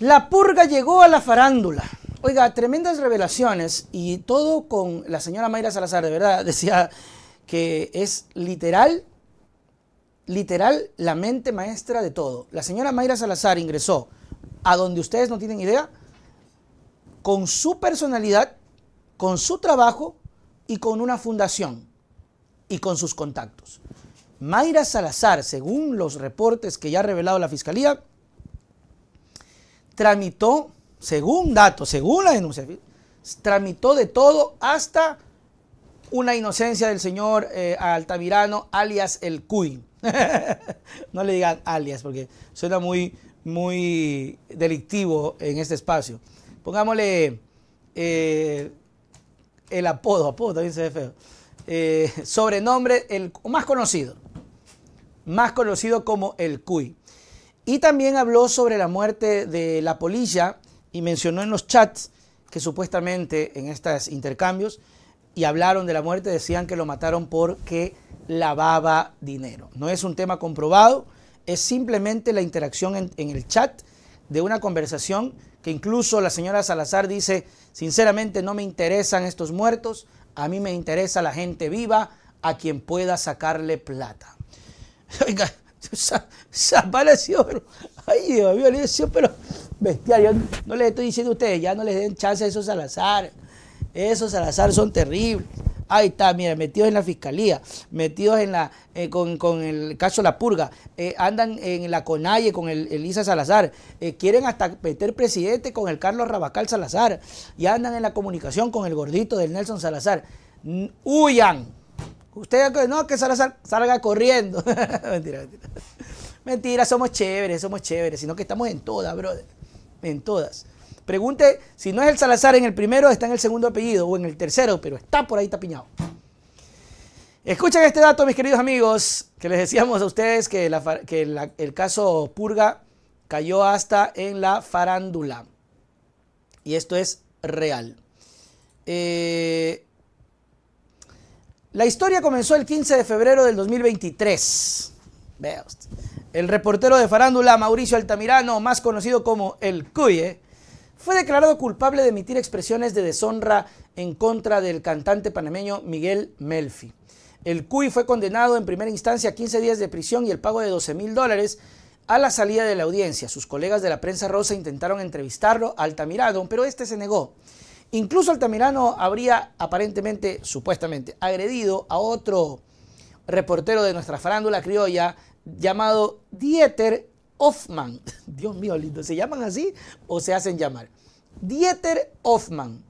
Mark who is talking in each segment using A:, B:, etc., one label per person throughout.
A: La purga llegó a la farándula. Oiga, tremendas revelaciones y todo con la señora Mayra Salazar, de verdad, decía que es literal, literal la mente maestra de todo. La señora Mayra Salazar ingresó a donde ustedes no tienen idea con su personalidad, con su trabajo y con una fundación y con sus contactos. Mayra Salazar, según los reportes que ya ha revelado la Fiscalía, tramitó, según datos, según la denuncia, tramitó de todo hasta una inocencia del señor eh, Altamirano, alias el Cuy. no le digan alias porque suena muy, muy delictivo en este espacio. Pongámosle eh, el apodo, apodo también se ve feo. Eh, sobrenombre, el más conocido, más conocido como el Cuy. Y también habló sobre la muerte de la polilla y mencionó en los chats que supuestamente en estos intercambios y hablaron de la muerte, decían que lo mataron porque lavaba dinero. No es un tema comprobado, es simplemente la interacción en, el chat de una conversación que incluso la señora Salazar dice, sinceramente no me interesan estos muertos, a mí me interesa la gente viva a quien pueda sacarle plata. Oiga, Zapalacio, ay Dios mío, le pero bestia Yo no les estoy diciendo a ustedes, ya no les den chance a esos Salazar. Esos Salazar son terribles. Ahí está, mira, metidos en la fiscalía, metidos en la, eh, con, el caso La Purga, eh, andan en la Conalle con el Elisa Salazar, eh, quieren hasta meter presidente con el Carlos Rabacal Salazar, y andan en la comunicación con el gordito del Nelson Salazar. Huyan, Usted no, que Salazar salga corriendo. mentira, mentira. Mentira, somos chéveres, somos chéveres, sino que estamos en todas, brother. En todas. Pregunte, si no es el Salazar en el primero, está en el segundo apellido o en el tercero, pero está por ahí tapiñado. Escuchen este dato, mis queridos amigos, que les decíamos a ustedes que, el caso Purga cayó hasta en la farándula. Y esto es real. Eh, la historia comenzó el 15 de febrero del 2023. Vea El reportero de farándula Mauricio Altamirano, más conocido como El Cuye, fue declarado culpable de emitir expresiones de deshonra en contra del cantante panameño Miguel Melfi. El Cuy fue condenado en primera instancia a 15 días de prisión y el pago de 12 mil dólares a la salida de la audiencia. Sus colegas de la prensa rosa intentaron entrevistarlo, Altamirano, pero este se negó. Incluso Altamirano habría aparentemente, supuestamente, agredido a otro reportero de nuestra farándula criolla llamado Dieter Hoffman. Dios mío, lindo, ¿se llaman así o se hacen llamar? Dieter Hoffman,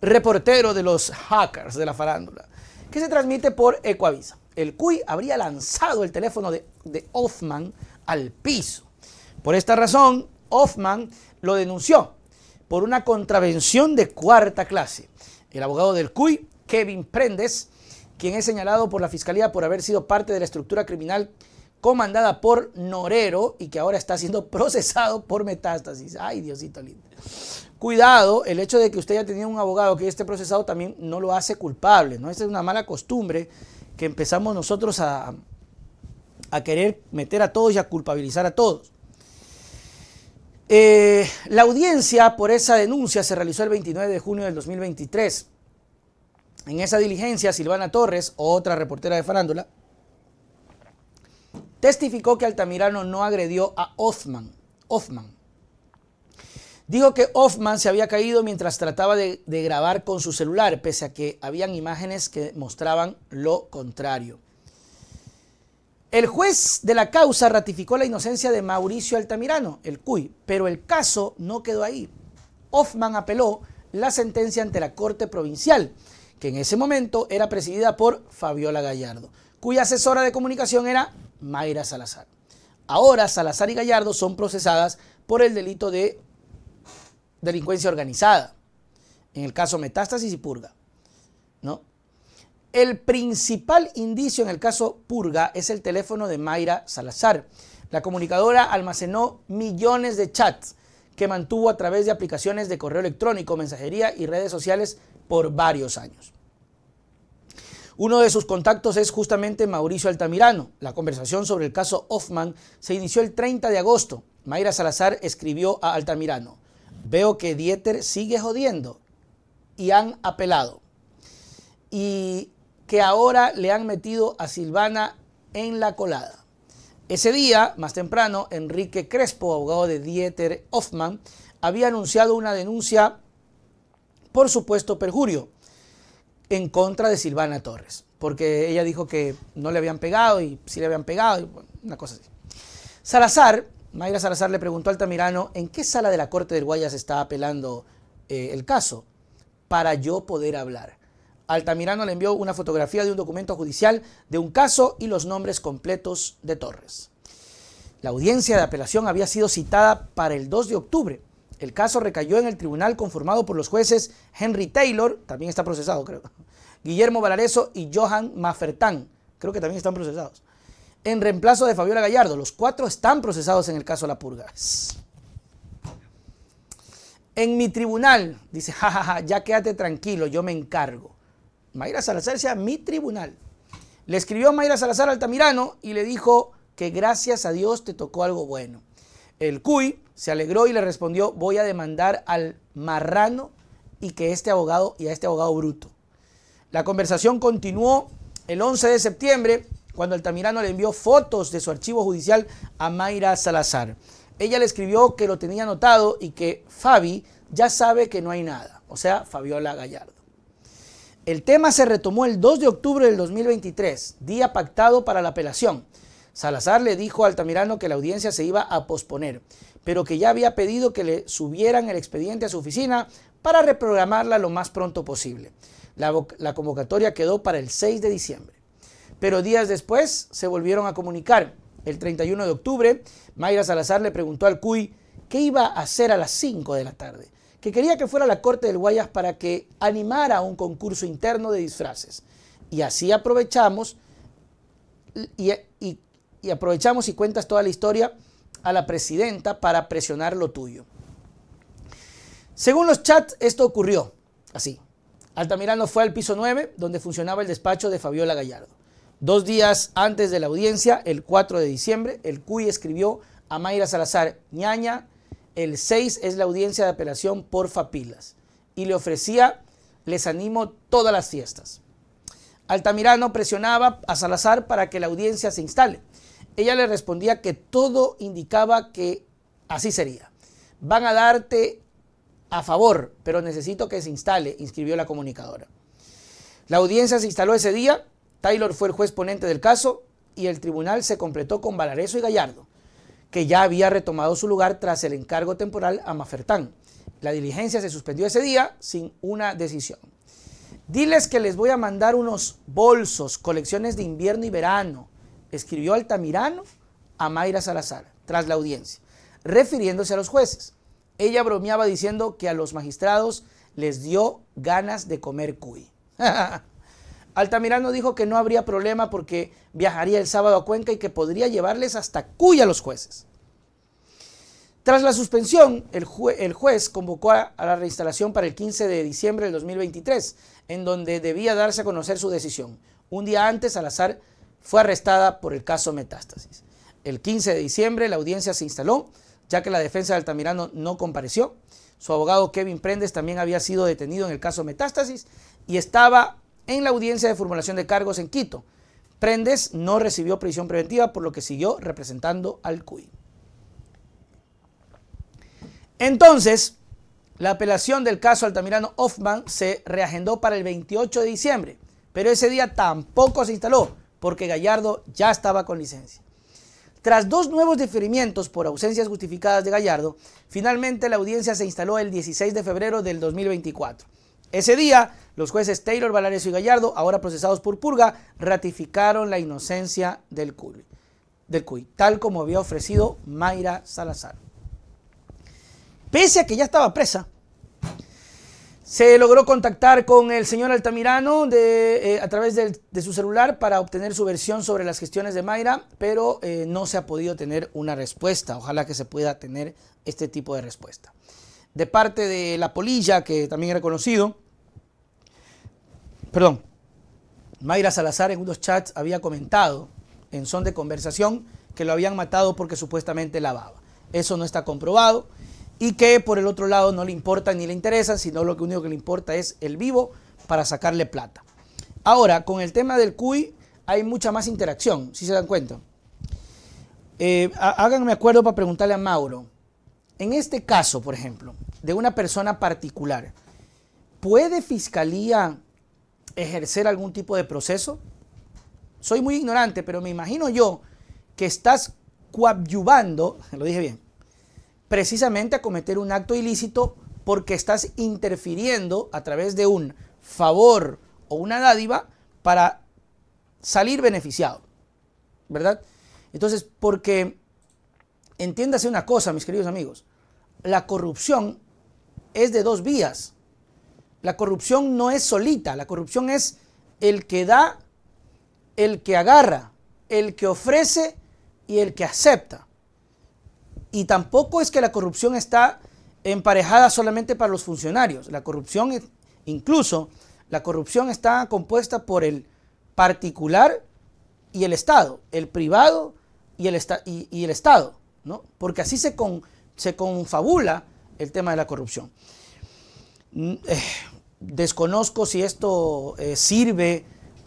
A: reportero de los hackers de la farándula, que se transmite por Ecoavisa. El CUI habría lanzado el teléfono de, de Hoffman al piso. Por esta razón, Hoffman lo denunció por una contravención de cuarta clase. El abogado del CUI, Kevin Prendes, quien es señalado por la Fiscalía por haber sido parte de la estructura criminal comandada por Norero y que ahora está siendo procesado por metástasis. Ay, Diosito lindo. Cuidado, el hecho de que usted haya tenido un abogado que esté procesado también no lo hace culpable, ¿no? Esa es una mala costumbre que empezamos nosotros a, a querer meter a todos y a culpabilizar a todos. Eh, la audiencia por esa denuncia se realizó el 29 de junio del 2023. En esa diligencia, Silvana Torres, otra reportera de Farándula, testificó que Altamirano no agredió a Hoffman. Dijo que Hoffman se había caído mientras trataba de grabar con su celular, pese a que habían imágenes que mostraban lo contrario. El juez de la causa ratificó la inocencia de Mauricio Altamirano, el CUI, pero el caso no quedó ahí. Hoffman apeló la sentencia ante la Corte Provincial, que en ese momento era presidida por Fabiola Gallardo, cuya asesora de comunicación era Mayra Salazar. Ahora Salazar y Gallardo son procesadas por el delito de delincuencia organizada, en el caso Metástasis y Purga. ¿no? El principal indicio en el caso Purga es el teléfono de Mayra Salazar. La comunicadora almacenó millones de chats que mantuvo a través de aplicaciones de correo electrónico, mensajería y redes sociales por varios años. Uno de sus contactos es justamente Mauricio Altamirano. La conversación sobre el caso Hoffman se inició el 30 de agosto. Mayra Salazar escribió a Altamirano, veo que Dieter sigue jodiendo y han apelado. Y que ahora le han metido a Silvana en la colada. Ese día, más temprano, Enrique Crespo, abogado de Dieter Hoffman, había anunciado una denuncia por supuesto perjurio en contra de Silvana Torres, porque ella dijo que no le habían pegado y sí le habían pegado, y una cosa así. Salazar, Mayra Salazar le preguntó a Altamirano en qué sala de la Corte del Guayas estaba apelando eh, el caso para yo poder hablar. Altamirano le envió una fotografía de un documento judicial de un caso y los nombres completos de Torres. La audiencia de apelación había sido citada para el 2 de octubre. El caso recayó en el tribunal conformado por los jueces Henry Taylor, también está procesado creo, Guillermo Valareso y Johan Mafertán, creo que también están procesados. En reemplazo de Fabiola Gallardo, los cuatro están procesados en el caso La Purga. En mi tribunal, dice, jajaja, ja, ja, ya quédate tranquilo, yo me encargo. Mayra Salazar sea mi tribunal. Le escribió Mayra Salazar Altamirano y le dijo que gracias a Dios te tocó algo bueno. El CUI se alegró y le respondió, voy a demandar al marrano y que este abogado y a este abogado bruto. La conversación continuó el 11 de septiembre cuando Altamirano le envió fotos de su archivo judicial a Mayra Salazar. Ella le escribió que lo tenía anotado y que Fabi ya sabe que no hay nada, o sea, Fabiola Gallardo. El tema se retomó el 2 de octubre del 2023, día pactado para la apelación. Salazar le dijo a Altamirano que la audiencia se iba a posponer, pero que ya había pedido que le subieran el expediente a su oficina para reprogramarla lo más pronto posible. La, convocatoria quedó para el 6 de diciembre. Pero días después se volvieron a comunicar. El 31 de octubre, Mayra Salazar le preguntó al CUI qué iba a hacer a las 5 de la tarde que quería que fuera a la corte del Guayas para que animara un concurso interno de disfraces. Y así aprovechamos y, aprovechamos y cuentas toda la historia a la presidenta para presionar lo tuyo. Según los chats, esto ocurrió así. Altamirano fue al piso 9, donde funcionaba el despacho de Fabiola Gallardo. Dos días antes de la audiencia, el 4 de diciembre, el CUI escribió a Mayra Salazar, ñaña, el 6 es la audiencia de apelación por Fapilas. Y le ofrecía, les animo todas las fiestas. Altamirano presionaba a Salazar para que la audiencia se instale. Ella le respondía que todo indicaba que así sería. Van a darte a favor, pero necesito que se instale, inscribió la comunicadora. La audiencia se instaló ese día, Taylor fue el juez ponente del caso y el tribunal se completó con Valareso y Gallardo que ya había retomado su lugar tras el encargo temporal a Mafertán. La diligencia se suspendió ese día sin una decisión. Diles que les voy a mandar unos bolsos, colecciones de invierno y verano, escribió Altamirano a Mayra Salazar tras la audiencia, refiriéndose a los jueces. Ella bromeaba diciendo que a los magistrados les dio ganas de comer cuy. Altamirano dijo que no habría problema porque viajaría el sábado a Cuenca y que podría llevarles hasta Cuya los jueces. Tras la suspensión, el, juez convocó a, la reinstalación para el 15 de diciembre del 2023, en donde debía darse a conocer su decisión. Un día antes, Salazar fue arrestada por el caso Metástasis. El 15 de diciembre, la audiencia se instaló, ya que la defensa de Altamirano no compareció. Su abogado Kevin Prendes también había sido detenido en el caso Metástasis y estaba en la audiencia de formulación de cargos en Quito. Prendes no recibió prisión preventiva, por lo que siguió representando al CUI. Entonces, la apelación del caso Altamirano Hoffman se reagendó para el 28 de diciembre, pero ese día tampoco se instaló porque Gallardo ya estaba con licencia. Tras dos nuevos deferimientos por ausencias justificadas de Gallardo, finalmente la audiencia se instaló el 16 de febrero del 2024. Ese día, los jueces Taylor, Valares y Gallardo, ahora procesados por purga, ratificaron la inocencia del CUI, del CUI tal como había ofrecido Mayra Salazar. Pese a que ya estaba presa, se logró contactar con el señor Altamirano eh, a través de, su celular para obtener su versión sobre las gestiones de Mayra, pero eh, no se ha podido tener una respuesta. Ojalá que se pueda tener este tipo de respuesta de parte de La Polilla, que también era conocido. Perdón, Mayra Salazar en unos chats había comentado en son de conversación que lo habían matado porque supuestamente lavaba. Eso no está comprobado y que por el otro lado no le importa ni le interesa, sino lo único que le importa es el vivo para sacarle plata. Ahora, con el tema del CUI hay mucha más interacción, si se dan cuenta. Eh, háganme acuerdo para preguntarle a Mauro. En este caso, por ejemplo, de una persona particular, ¿puede Fiscalía ejercer algún tipo de proceso? Soy muy ignorante, pero me imagino yo que estás coadyuvando, lo dije bien, precisamente a cometer un acto ilícito porque estás interfiriendo a través de un favor o una dádiva para salir beneficiado, ¿verdad? Entonces, porque Entiéndase una cosa, mis queridos amigos. La corrupción es de dos vías. La corrupción no es solita, la corrupción es el que da, el que agarra, el que ofrece y el que acepta. Y tampoco es que la corrupción está emparejada solamente para los funcionarios. La corrupción, incluso, la corrupción está compuesta por el particular y el Estado, el privado y el, y el Estado. ¿no? Porque así se, confabula el tema de la corrupción. Mm, eh, desconozco si esto eh, sirve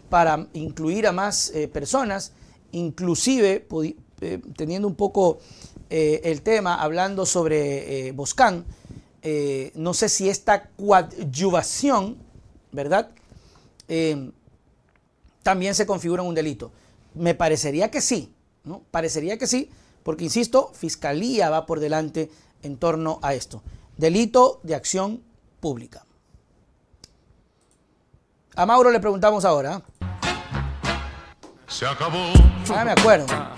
A: para incluir a más eh, personas, inclusive teniendo un poco el tema, hablando sobre Boscán, no sé si esta coadyuvación, ¿verdad? también se configura en un delito. Me parecería que sí, ¿no? Parecería que sí, porque, insisto, fiscalía va por delante en torno a esto. Delito de acción pública. A Mauro le preguntamos ahora. Se acabó. Ah, me acuerdo.